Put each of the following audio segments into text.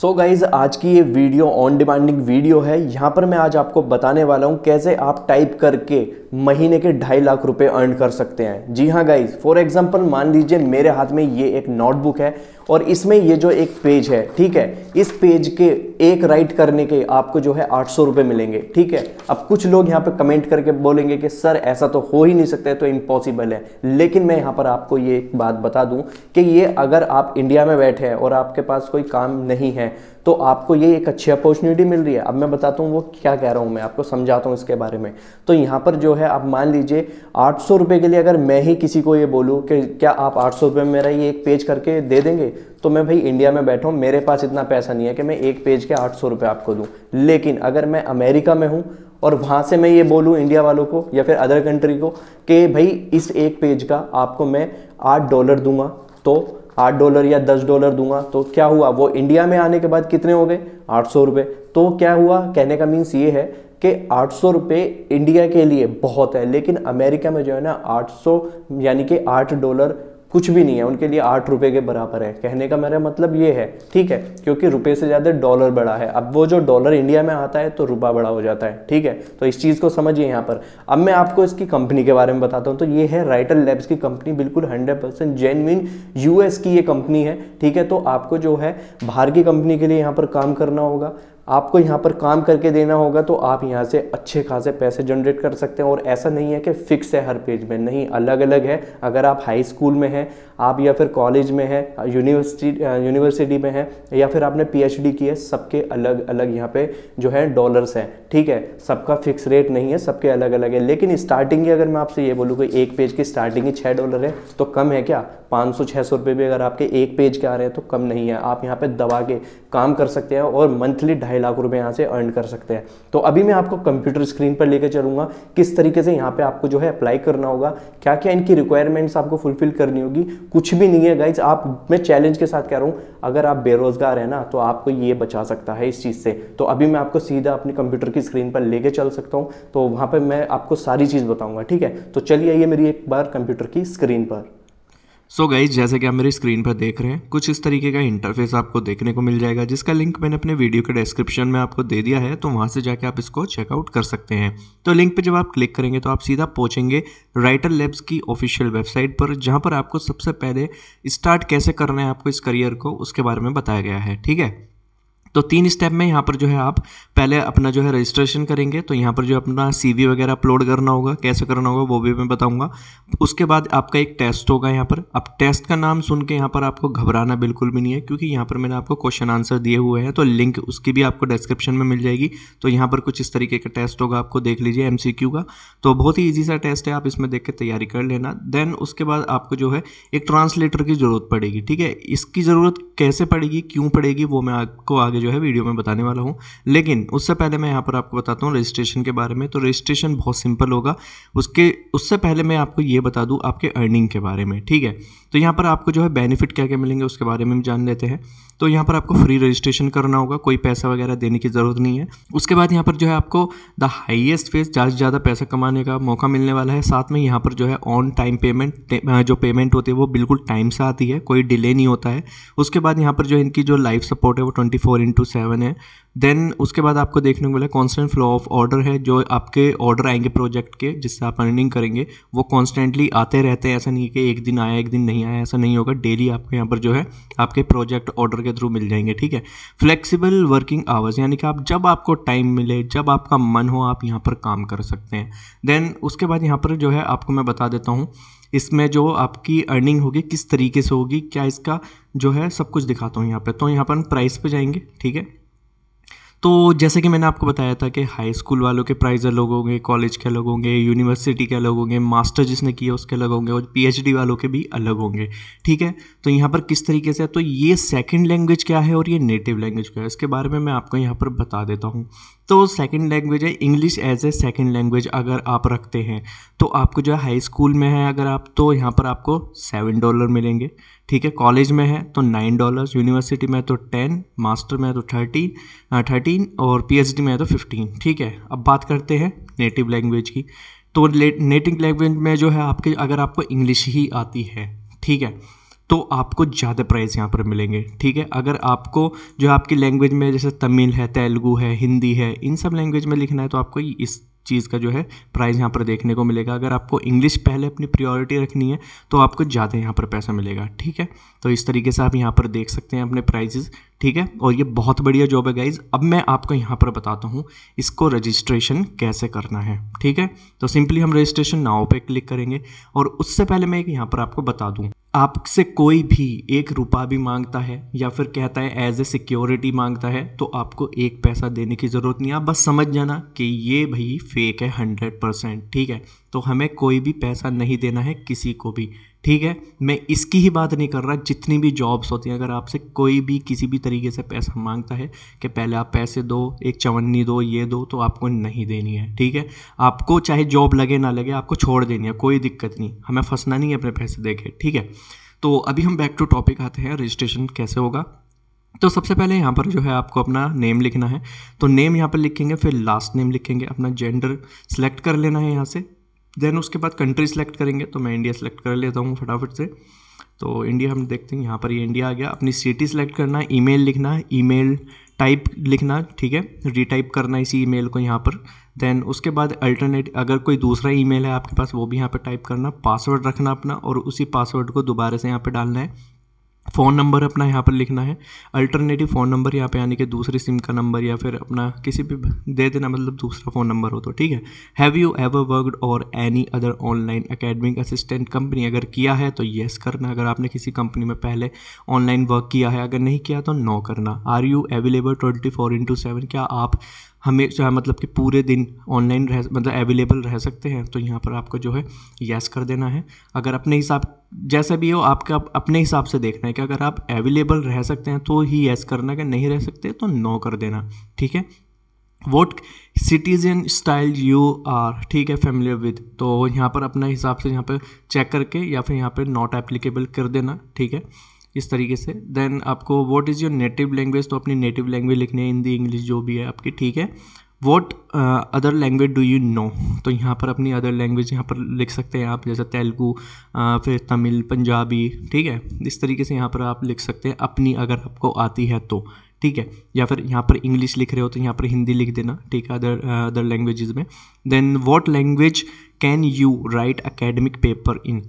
सो so guys आज की ये वीडियो ऑन डिमांडिंग वीडियो है यहाँ पर मैं आज आपको बताने वाला हूँ कैसे आप टाइप करके महीने के ढाई लाख रुपए अर्न कर सकते हैं जी हाँ गाइज फॉर एग्जाम्पल मान लीजिए मेरे हाथ में ये एक नोटबुक है और इसमें ये जो एक पेज है ठीक है इस पेज के एक राइट करने के आपको जो है आठ सौ रुपये मिलेंगे ठीक है अब कुछ लोग यहाँ पे कमेंट करके बोलेंगे कि सर ऐसा तो हो ही नहीं सकता है तो इम्पॉसिबल है लेकिन मैं यहाँ पर आपको ये बात बता दूँ कि ये अगर आप इंडिया में बैठे हैं और आपके पास कोई काम नहीं है तो आपको ये एक अच्छी अपॉर्चुनिटी मिल रही है अब मैं बताता हूँ वो क्या कह रहा हूँ मैं आपको समझाता हूँ इसके बारे में तो यहाँ पर जो है आप मान लीजिए आठ सौ रुपये के लिए अगर मैं ही किसी को ये बोलूँ कि क्या आप आठ सौ रुपये मेरा ये एक पेज करके दे देंगे तो मैं भाई इंडिया में बैठा हूँ मेरे पास इतना पैसा नहीं है कि मैं एक पेज के आठ सौ रुपये आपको दूँ लेकिन अगर मैं अमेरिका में हूँ और वहाँ से मैं ये बोलूँ इंडिया वालों को या फिर अदर कंट्री को कि भाई इस एक पेज का आपको मैं आठ डॉलर दूंगा तो आठ डॉलर या दस डॉलर दूंगा तो क्या हुआ वो इंडिया में आने के बाद कितने हो गए आठ सौ रुपये तो क्या हुआ कहने का मीन्स ये है कि आठ सौ रुपये इंडिया के लिए बहुत है लेकिन अमेरिका में जो है ना आठ सौ यानी कि आठ डॉलर कुछ भी नहीं है उनके लिए आठ रुपए के बराबर है कहने का मेरा मतलब ये है ठीक है क्योंकि रुपए से ज़्यादा डॉलर बड़ा है अब वो जो डॉलर इंडिया में आता है तो रुपया बड़ा हो जाता है ठीक है तो इस चीज़ को समझिए यहाँ पर अब मैं आपको इसकी कंपनी के बारे में बताता हूँ तो ये है राइटर लैब्स की कंपनी बिल्कुल हंड्रेड परसेंट यूएस की ये कंपनी है ठीक है तो आपको जो है बाहर की कंपनी के लिए यहाँ पर काम करना होगा आपको यहाँ पर काम करके देना होगा तो आप यहाँ से अच्छे खासे पैसे जनरेट कर सकते हैं और ऐसा नहीं है कि फ़िक्स है हर पेज में नहीं अलग अलग है अगर आप हाई स्कूल में हैं आप या फिर कॉलेज में हैं यूनिवर्सिटी यूनिवर्सिटी में हैं या फिर आपने पीएचडी की है सबके अलग अलग यहाँ पे जो है डॉलर्स हैं ठीक है सबका फिक्स रेट नहीं है सबके अलग अलग है लेकिन स्टार्टिंग की अगर मैं आपसे ये बोलूँ कि एक पेज की स्टार्टिंग ही छः डॉलर है तो कम है क्या पाँच सौ छः सौ रुपये भी अगर आपके एक पेज के आ रहे हैं तो कम नहीं है आप यहाँ पर दबा के काम कर सकते हैं और मंथली ढाई ढाई लाख रुपए यहाँ से अर्न कर सकते हैं तो अभी मैं आपको कंप्यूटर स्क्रीन पर लेकर चलूंगा किस तरीके से यहाँ पे आपको जो है अप्लाई करना होगा क्या क्या इनकी रिक्वायरमेंट्स आपको फुलफिल करनी होगी कुछ भी नहीं है गाइज आप मैं चैलेंज के साथ कह रहा हूँ अगर आप बेरोजगार है ना तो आपको ये बचा सकता है इस चीज़ से तो अभी मैं आपको सीधा अपने कंप्यूटर की स्क्रीन पर लेके चल सकता हूँ तो वहाँ पर मैं आपको सारी चीज़ बताऊँगा ठीक है तो चलिए आइए मेरी एक बार कंप्यूटर की स्क्रीन पर सो so गाइज जैसे कि आप मेरी स्क्रीन पर देख रहे हैं कुछ इस तरीके का इंटरफेस आपको देखने को मिल जाएगा जिसका लिंक मैंने अपने वीडियो के डिस्क्रिप्शन में आपको दे दिया है तो वहां से जाके आप इसको चेकआउट कर सकते हैं तो लिंक पे जब आप क्लिक करेंगे तो आप सीधा पहुंचेंगे राइटर लैब्स की ऑफिशियल वेबसाइट पर जहाँ पर आपको सबसे पहले स्टार्ट कैसे करना है आपको इस करियर को उसके बारे में बताया गया है ठीक है तो तीन स्टेप में यहाँ पर जो है आप पहले अपना जो है रजिस्ट्रेशन करेंगे तो यहाँ पर जो अपना सी वगैरह अपलोड करना होगा कैसे करना होगा वो भी मैं बताऊँगा उसके बाद आपका एक टेस्ट होगा यहाँ पर अब टेस्ट का नाम सुन के यहाँ पर आपको घबराना बिल्कुल भी नहीं है क्योंकि यहाँ पर मैंने आपको क्वेश्चन आंसर दिए हुए हैं तो लिंक उसकी भी आपको डिस्क्रिप्शन में मिल जाएगी तो यहाँ पर कुछ इस तरीके का टेस्ट होगा आपको देख लीजिए एम का तो बहुत ही ईजी सा टेस्ट है आप इसमें देख के तैयारी कर लेना देन उसके बाद आपको जो है एक ट्रांसलेटर की ज़रूरत पड़ेगी ठीक है इसकी ज़रूरत कैसे पड़ेगी क्यों पड़ेगी वो मैं आपको आगे जो है वीडियो में बताने वाला हूँ लेकिन उससे पहले मैं यहाँ पर आपको बताता हूँ रजिस्ट्रेशन के बारे में तो रजिस्ट्रेशन बहुत सिंपल होगा उसके उससे पहले मैं आपको ये बता दूँ आपके अर्निंग के बारे में ठीक है तो यहाँ पर आपको जो है बेनिफिट क्या क्या मिलेंगे उसके बारे में जान लेते हैं तो यहाँ पर आपको फ्री रजिस्ट्रेशन करना होगा कोई पैसा वगैरह देने की ज़रूरत नहीं है उसके बाद यहाँ पर जो है आपको द हाइएस्ट फेस ज़्यादा से ज़्यादा पैसा कमाने का मौका मिलने वाला है साथ में यहाँ पर जो है ऑन टाइम पेमेंट जो पेमेंट होती है वो बिल्कुल टाइम से आती है कोई डिले नहीं होता है उसके बाद यहाँ पर जो इनकी जो लाइफ सपोर्ट है वो twenty four in into seven है देन उसके बाद आपको देखने को मिला कॉन्स्टेंट फ्लो ऑफ ऑर्डर है जो आपके ऑर्डर आएंगे प्रोजेक्ट के जिससे आप अर्निंग करेंगे वो कॉन्स्टेंटली आते रहते हैं ऐसा नहीं कि एक दिन आया एक दिन नहीं आया ऐसा नहीं होगा डेली आपको यहाँ पर जो है आपके प्रोजेक्ट ऑर्डर के थ्रू मिल जाएंगे ठीक है फ्लेक्सीबल वर्किंग आवर्स यानी कि आप जब आपको टाइम मिले जब आपका मन हो आप यहाँ पर काम कर सकते हैं देन उसके बाद यहाँ पर जो है आपको मैं बता देता हूँ इसमें जो आपकी अर्निंग होगी किस तरीके से होगी क्या इसका जो है सब कुछ दिखाता हूँ यहाँ पर तो यहाँ पर हम प्राइस पे जाएंगे ठीक है तो जैसे कि मैंने आपको बताया था कि हाई स्कूल वालों के प्राइस अलग होंगे कॉलेज के अलग होंगे यूनिवर्सिटी के अलग होंगे मास्टर जिसने किया उसके अलग होंगे और पीएचडी वालों के भी अलग होंगे ठीक है तो यहाँ पर किस तरीके से तो ये सेकंड लैंग्वेज क्या है और ये नेटिव लैंग्वेज क्या है इसके बारे में मैं आपको यहाँ पर बता देता हूँ तो सेकंड लैंग्वेज है English as a second language अगर आप रखते हैं तो आपको जो है हाई स्कूल में है अगर आप तो यहाँ पर आपको सेवन डॉलर मिलेंगे ठीक है कॉलेज में है तो नाइन डॉलर्स यूनिवर्सिटी में है तो टेन मास्टर में है तो थर्टीन थर्टीन और पीएचडी में है तो फिफ्टीन ठीक है अब बात करते हैं नेटिव लैंग्वेज की तो नेटिव लैंग्वेज में जो है आपके अगर आपको इंग्लिश ही आती है ठीक है तो आपको ज़्यादा प्राइस यहाँ पर मिलेंगे ठीक है अगर आपको जो आपकी लैंग्वेज में जैसे तमिल है तेलुगू है हिंदी है इन सब लैंग्वेज में लिखना है तो आपको इस चीज़ का जो है प्राइस यहाँ पर देखने को मिलेगा अगर आपको इंग्लिश पहले अपनी प्रायोरिटी रखनी है तो आपको ज़्यादा यहाँ पर पैसा मिलेगा ठीक है तो इस तरीके से आप यहाँ पर देख सकते हैं अपने प्राइजेज़ ठीक है और ये बहुत बढ़िया जॉब है गाइज अब मैं आपको यहाँ पर बताता हूँ इसको रजिस्ट्रेशन कैसे करना है ठीक है तो सिंपली हम रजिस्ट्रेशन नाव पर क्लिक करेंगे और उससे पहले मैं एक यहाँ पर आपको बता दूँ आपसे कोई भी एक रुपया भी मांगता है या फिर कहता है एज ए सिक्योरिटी मांगता है तो आपको एक पैसा देने की ज़रूरत नहीं आप बस समझ जाना कि ये भाई फेक है हंड्रेड परसेंट ठीक है तो हमें कोई भी पैसा नहीं देना है किसी को भी ठीक है मैं इसकी ही बात नहीं कर रहा जितनी भी जॉब्स होती हैं अगर आपसे कोई भी किसी भी तरीके से पैसा मांगता है कि पहले आप पैसे दो एक चवन्नी दो ये दो तो आपको नहीं देनी है ठीक है आपको चाहे जॉब लगे ना लगे आपको छोड़ देनी है कोई दिक्कत नहीं हमें फंसना नहीं है अपने पैसे दे के ठीक है तो अभी हम बैक टू टॉपिक आते हैं रजिस्ट्रेशन कैसे होगा तो सबसे पहले यहाँ पर जो है आपको अपना नेम लिखना है तो नेम यहाँ पर लिखेंगे फिर लास्ट नेम लिखेंगे अपना जेंडर सेलेक्ट कर लेना है यहाँ से देन उसके बाद कंट्री सेलेक्ट करेंगे तो मैं इंडिया सेलेक्ट कर लेता हूँ फटाफट से तो इंडिया हम देखते हैं यहाँ पर ये इंडिया आ गया अपनी सिटी सेलेक्ट करना है ईमेल लिखना है ईमेल टाइप लिखना ठीक है रीटाइप करना इसी ईमेल को यहाँ पर देन उसके बाद अल्टरनेट अगर कोई दूसरा ईमेल है आपके पास वो भी यहाँ पर टाइप करना पासवर्ड रखना अपना और उसी पासवर्ड को दोबारा से यहाँ पर डालना है फ़ोन नंबर अपना यहाँ पर लिखना है अल्टरनेटिव फ़ोन नंबर यहाँ पे यानी कि दूसरी सिम का नंबर या फिर अपना किसी भी दे देना मतलब दूसरा फ़ोन नंबर हो तो ठीक है हैव यू एवर वर्कड और any other online academic assistant company अगर किया है तो येस करना अगर आपने किसी कंपनी में पहले ऑनलाइन वर्क किया है अगर नहीं किया तो नो करना are you available twenty four into seven क्या आप हमेशा मतलब कि पूरे दिन ऑनलाइन रह मतलब अवेलेबल रह सकते हैं तो यहाँ पर आपको जो है येस कर देना है अगर अपने हिसाब जैसा भी हो आपका अपने हिसाब से देखना है कि अगर आप अवेलेबल रह सकते हैं तो ही येस करना है नहीं रह सकते तो नो कर देना ठीक है what citizen style you are ठीक है फैमिली विद तो यहाँ पर अपना हिसाब से यहाँ पर चेक करके या फिर यहाँ पर नॉट एप्लीकेबल कर देना ठीक है इस तरीके से देन आपको what is your native language तो अपनी नेटिव लैंग्वेज लिखनी है हिंदी इंग्लिश जो भी है आपकी ठीक है what other language do you know तो यहाँ पर अपनी अदर लैंग्वेज यहाँ पर लिख सकते हैं आप जैसे तेलुगू uh, फिर तमिल पंजाबी ठीक है इस तरीके से यहाँ पर आप लिख सकते हैं अपनी अगर आपको आती है तो ठीक है या फिर यहाँ पर इंग्लिश लिख रहे हो तो यहाँ पर हिंदी लिख देना ठीक है अदर अदर लैंग्वेज में then what language can you write academic paper in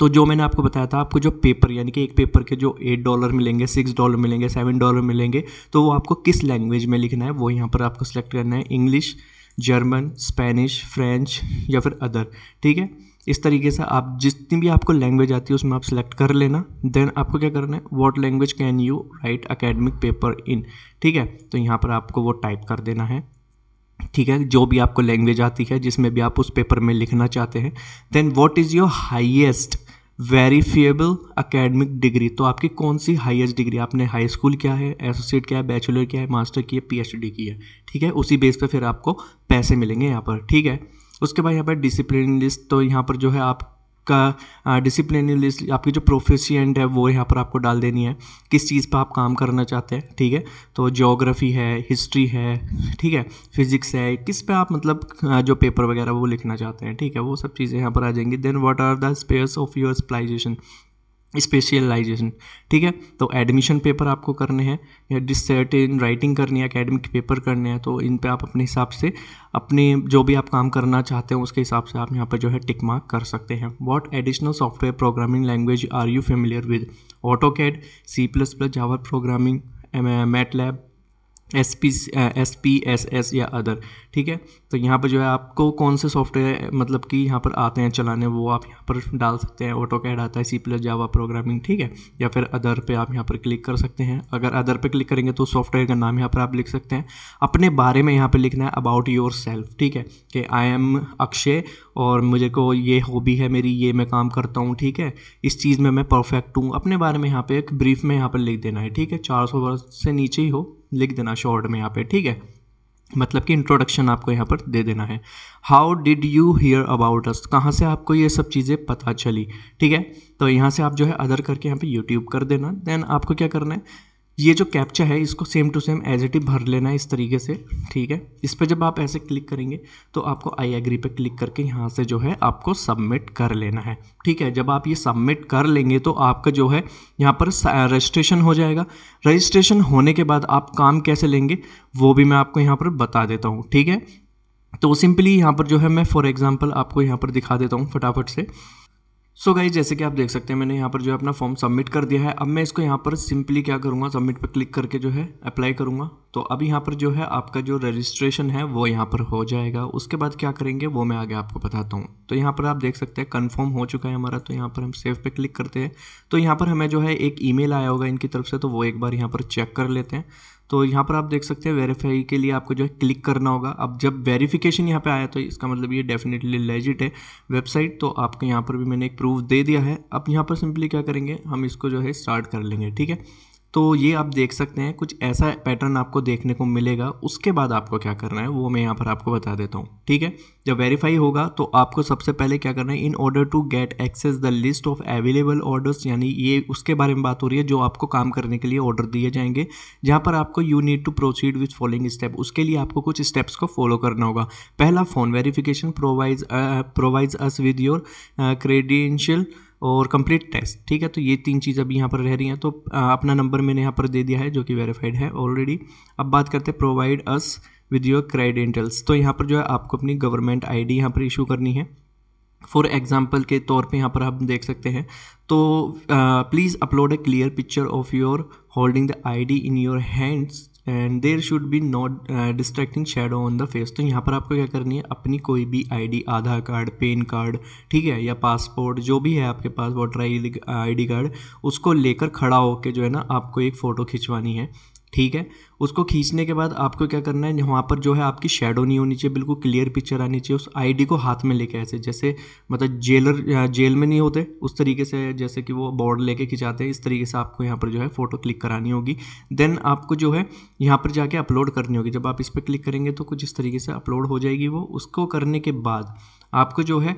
तो जो मैंने आपको बताया था आपको जो पेपर यानी कि एक पेपर के जो एट डॉलर मिलेंगे सिक्स डॉलर मिलेंगे सेवन डॉलर मिलेंगे तो वो आपको किस लैंग्वेज में लिखना है वो यहाँ पर आपको सेलेक्ट करना है इंग्लिश जर्मन स्पेनिश फ्रेंच या फिर अदर ठीक है इस तरीके से आप जितनी भी आपको लैंग्वेज आती है उसमें आप सेलेक्ट कर लेना देन आपको क्या करना है what language can you write academic paper in ठीक है तो यहाँ पर आपको वो टाइप कर देना है ठीक है जो भी आपको लैंग्वेज आती है जिसमें भी आप उस पेपर में लिखना चाहते हैं then what is your highest verifiable academic degree तो आपकी कौन सी हाइएस्ट डिग्री आपने हाई स्कूल क्या है एसोसिएट क्या है बैचलर क्या है मास्टर की है पीएचडी की है ठीक है उसी बेस पर फिर आपको पैसे मिलेंगे यहाँ पर ठीक है उसके बाद यहाँ पर डिसिप्लिन लिस्ट तो यहाँ पर जो है आप का डिसिप्लिनरी आपकी जो प्रोफिशिएंट है वो यहाँ पर आपको डाल देनी है किस चीज़ पर आप काम करना चाहते हैं ठीक है तो जोग्राफ़ी है हिस्ट्री है ठीक है फिजिक्स है किस पे आप मतलब जो पेपर वगैरह वो लिखना चाहते हैं ठीक है वो सब चीज़ें यहाँ पर आ जाएंगी then what are the spheres of your स्प्लाइजेशन स्पेशलाइजेशन ठीक है तो एडमिशन पेपर आपको करने हैं या डिसर्टेन राइटिंग करनी है अकेडमिक पेपर करने हैं तो इन पे आप अपने हिसाब से अपने जो भी आप काम करना चाहते हो उसके हिसाब से आप यहाँ पर जो है टिक मार्क कर सकते हैं what additional software programming language are you familiar with AutoCAD C plus plus Java programming MATLAB S P S P S S या अदर ठीक है तो यहाँ पर जो है आपको कौन से सॉफ्टवेयर मतलब कि यहाँ पर आते हैं चलाने वो आप यहाँ पर डाल सकते हैं ऑटो कैड आता है सी प्लस जावा प्रोग्रामिंग ठीक है या फिर अदर पे आप यहाँ पर क्लिक कर सकते हैं अगर अदर पे क्लिक करेंगे तो सॉफ्टवेयर का नाम यहाँ पर आप लिख सकते हैं अपने बारे में यहाँ पर लिखना है अबाउट योर सेल्फ ठीक है कि आई एम अक्षय और मुझे को ये हॉबी है मेरी ये मैं काम करता हूँ ठीक है इस चीज़ में मैं परफेक्ट हूँ अपने बारे में यहाँ पर एक ब्रीफ में यहाँ पर लिख देना है ठीक है चार सौ वर्ष से नीचे ही हो लिख देना शॉर्ट में यहाँ पे ठीक है मतलब कि इंट्रोडक्शन आपको यहाँ पर दे देना है how did you hear about us कहाँ से आपको ये सब चीज़ें पता चली ठीक है तो यहाँ से आप जो है अदर करके यहाँ पे यूट्यूब कर देना देन आपको क्या करना है ये जो कैप्चा है इसको same to same as it is भर लेना है इस तरीके से ठीक है इस पर जब आप ऐसे क्लिक करेंगे तो आपको आई एग्री पे क्लिक करके यहाँ से जो है आपको सबमिट कर लेना है ठीक है जब आप ये सबमिट कर लेंगे तो आपका जो है यहाँ पर रजिस्ट्रेशन हो जाएगा रजिस्ट्रेशन होने के बाद आप काम कैसे लेंगे वो भी मैं आपको यहाँ पर बता देता हूँ ठीक है तो सिंपली यहाँ पर जो है मैं फॉर एग्ज़ाम्पल आपको यहाँ पर दिखा देता हूँ फटाफट से सो so गाइज जैसे कि आप देख सकते हैं मैंने यहाँ पर जो है अपना फॉर्म सबमिट कर दिया है अब मैं इसको यहाँ पर सिंपली क्या करूँगा सबमिट पर क्लिक करके जो है अप्लाई करूँगा तो अब यहाँ पर जो है आपका जो रजिस्ट्रेशन है वो यहाँ पर हो जाएगा उसके बाद क्या करेंगे वो मैं आगे आपको बताता हूँ तो यहाँ पर आप देख सकते हैं कन्फर्म हो चुका है हमारा तो यहाँ पर हम सेव पर क्लिक करते हैं तो यहाँ पर हमें जो है एक ईमेल आया होगा इनकी तरफ से तो वो एक बार यहाँ पर चेक कर लेते हैं तो यहाँ पर आप देख सकते हैं वेरीफाई के लिए आपको जो है क्लिक करना होगा अब जब वेरिफिकेशन यहाँ पे आया तो इसका मतलब ये डेफिनेटली लेजिट है वेबसाइट तो आपको यहाँ पर भी मैंने एक प्रूफ दे दिया है अब यहाँ पर सिंपली क्या करेंगे हम इसको जो है स्टार्ट कर लेंगे ठीक है तो ये आप देख सकते हैं कुछ ऐसा पैटर्न आपको देखने को मिलेगा उसके बाद आपको क्या करना है वो मैं यहाँ पर आपको बता देता हूँ ठीक है जब वेरीफाई होगा तो आपको सबसे पहले क्या करना है in order to get access the list of available orders यानी ये उसके बारे में बात हो रही है जो आपको काम करने के लिए ऑर्डर दिए जाएंगे जहाँ पर आपको you need to proceed with following step उसके लिए आपको कुछ स्टेप्स को फॉलो करना होगा पहला phone verification provides provides us with your credential और कंप्लीट टेस्ट ठीक है तो ये तीन चीज़ अभी यहाँ पर रह रही हैं तो अपना नंबर मैंने यहाँ पर दे दिया है जो कि वेरीफाइड है ऑलरेडी अब बात करते हैं provide us with your credentials तो यहाँ पर जो है आपको अपनी गवर्नमेंट आई डी यहाँ पर इशू करनी है फॉर एग्जाम्पल के तौर पर यहाँ पर हम देख सकते हैं तो please upload a clear picture of your holding the I D in your hands and there should be not distracting shadow on the face तो यहाँ पर आपको क्या करनी है अपनी कोई भी ID Aadhaar card PAN card ठीक है या पासपोर्ट जो भी है आपके पास वोटर आई आई कार्ड उसको लेकर खड़ा होकर जो है ना आपको एक फ़ोटो खिंचवानी है ठीक है उसको खींचने के बाद आपको क्या करना है वहाँ पर जो है आपकी शेडो नहीं होनी चाहिए बिल्कुल क्लियर पिक्चर आनी चाहिए उस आईडी को हाथ में लेके ऐसे जैसे मतलब जेलर जेल में नहीं होते उस तरीके से जैसे कि वो बोर्ड लेके खिंचाते हैं इस तरीके से आपको यहाँ पर जो है फ़ोटो क्लिक करानी होगी देन आपको जो है यहाँ पर जाके अपलोड करनी होगी जब आप इस पर क्लिक करेंगे तो कुछ इस तरीके से अपलोड हो जाएगी वो उसको करने के बाद आपको जो है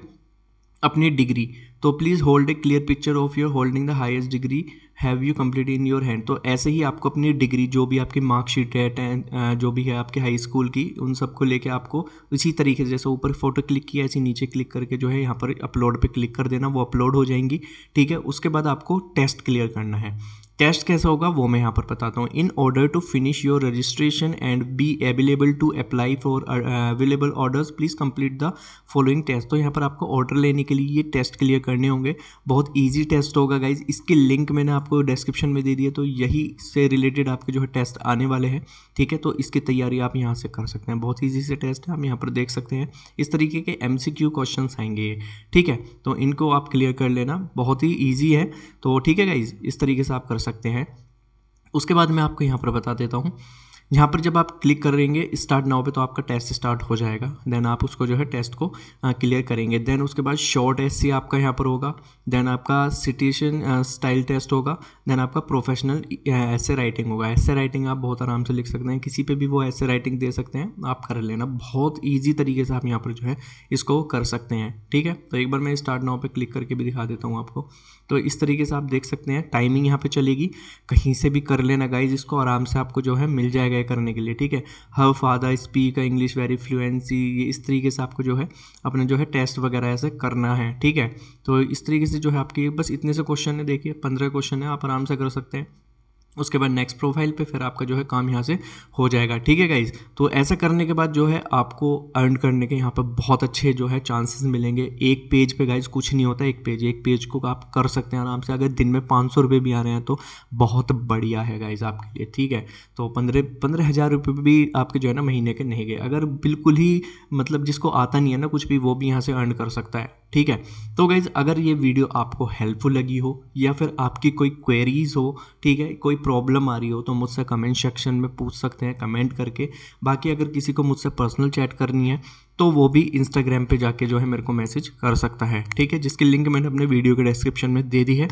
अपनी डिग्री तो please hold a clear picture of your holding the highest degree have you complete in your hand तो ऐसे ही आपको अपनी डिग्री जो भी आपकी मार्कशीट है जो भी है आपके हाई स्कूल की उन सबको लेके आपको इसी तरीके से जैसे ऊपर फोटो क्लिक किया ऐसे नीचे क्लिक करके जो है यहाँ पर अपलोड पे क्लिक कर देना वो अपलोड हो जाएंगी ठीक है उसके बाद आपको टेस्ट क्लियर करना है टेस्ट कैसा होगा वो मैं यहाँ पर बताता हूँ in order to finish your registration and be available to apply for available orders please complete the following test तो यहाँ पर आपको ऑर्डर लेने के लिए ये टेस्ट क्लियर करने होंगे बहुत ईजी टेस्ट होगा गाइज इसकी लिंक मैंने आपको डिस्क्रिप्शन में दे दिया तो यही से रिलेटेड आपके जो है टेस्ट आने वाले हैं ठीक है तो इसकी तैयारी आप यहाँ से कर सकते हैं बहुत ईजी से टेस्ट है आप यहाँ पर देख सकते हैं इस तरीके के एम सी क्यू क्वेश्चन आएंगे ये ठीक है तो इनको आप क्लियर कर लेना बहुत ही ईजी है तो ठीक है गाइज इस तरीके से आप कर सकते हैं उसके बाद मैं आपको यहाँ पर बता देता हूँ यहाँ पर जब आप क्लिक करेंगे स्टार्ट नाउ पे तो आपका टेस्ट स्टार्ट हो जाएगा देन आप उसको जो है टेस्ट को क्लियर करेंगे देन उसके बाद शॉर्ट एस आपका यहाँ पर होगा देन आपका सिटेशन स्टाइल टेस्ट होगा देन आपका प्रोफेशनल ऐसे राइटिंग होगा ऐसे राइटिंग आप बहुत आराम से लिख सकते हैं किसी पे भी वो ऐसे राइटिंग दे सकते हैं आप कर लेना बहुत ईजी तरीके से आप यहाँ पर जो है इसको कर सकते हैं ठीक है तो एक बार मैं स्टार्ट नाव पर क्लिक करके भी दिखा देता हूँ आपको तो इस तरीके से आप देख सकते हैं टाइमिंग यहाँ पर चलेगी कहीं से भी कर लेना गाइज इसको आराम से आपको जो है मिल जाएगा करने के लिए ठीक है her father speak English very fluency ये इस तरीके से आपको जो है अपना जो है टेस्ट वगैरह ऐसे करना है ठीक है तो इस तरीके से जो है आपकी बस इतने से क्वेश्चन है देखिए पंद्रह क्वेश्चन है आप आराम से कर सकते हैं उसके बाद नेक्स्ट प्रोफाइल पे फिर आपका जो है काम यहाँ से हो जाएगा ठीक है गाइज तो ऐसा करने के बाद जो है आपको अर्न करने के यहाँ पर बहुत अच्छे जो है चांसेस मिलेंगे एक पेज पे गाइज कुछ नहीं होता एक पेज एक पेज को आप कर सकते हैं आराम से अगर दिन में पाँच सौ रुपये भी आ रहे हैं तो बहुत बढ़िया है गाइज आपके लिए ठीक है तो पंद्रह पंद्रह हज़ार रुपये भी आपके जो है ना महीने के नहीं गए अगर बिल्कुल ही मतलब जिसको आता नहीं है ना कुछ भी वो भी यहाँ से अर्न कर सकता है ठीक है तो गाइज़ अगर ये वीडियो आपको हेल्पफुल लगी हो या फिर आपकी कोई क्वेरीज हो ठीक है कोई प्रॉब्लम आ रही हो तो मुझसे कमेंट सेक्शन में पूछ सकते हैं कमेंट करके बाकी अगर किसी को मुझसे पर्सनल चैट करनी है तो वो भी इंस्टाग्राम पे जाके जो है मेरे को मैसेज कर सकता है ठीक है जिसकी लिंक मैंने अपने वीडियो के डिस्क्रिप्शन में दे दी है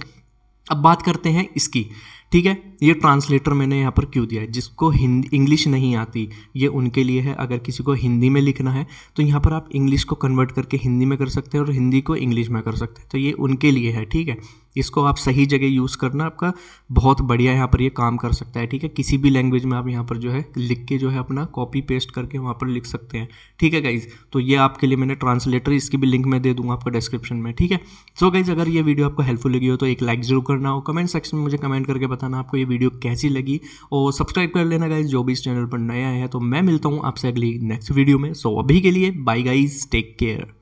अब बात करते हैं इसकी ठीक है ये ट्रांसलेटर मैंने यहाँ पर क्यों दिया है जिसको हिंदी इंग्लिश नहीं आती ये उनके लिए है अगर किसी को हिंदी में लिखना है तो यहाँ पर आप इंग्लिश को कन्वर्ट करके हिंदी में कर सकते हैं और हिंदी को इंग्लिश में कर सकते हैं तो ये उनके लिए है ठीक है इसको आप सही जगह यूज़ करना आपका बहुत बढ़िया यहाँ पर ये काम कर सकता है ठीक है किसी भी लैंग्वेज में आप यहाँ पर जो है लिख के जो है अपना कॉपी पेस्ट करके वहाँ पर लिख सकते हैं ठीक है गाइज तो ये आपके लिए मैंने ट्रांसलेटर इसकी भी लिंक मैं दे दूँगा आपको डिस्क्रिप्शन में ठीक है सो गाइज अगर ये वीडियो आपको हेल्पफुल लगी हो तो एक लाइक जरूर करना हो कमेंट सेक्शन में मुझे कमेंट करके बताना आपको ये वीडियो कैसी लगी और सब्सक्राइब कर लेना गाइज जो भी इस चैनल पर नया है तो मैं मिलता हूँ आपसे अगली नेक्स्ट वीडियो में सो अभी के लिए बाई गाइज टेक केयर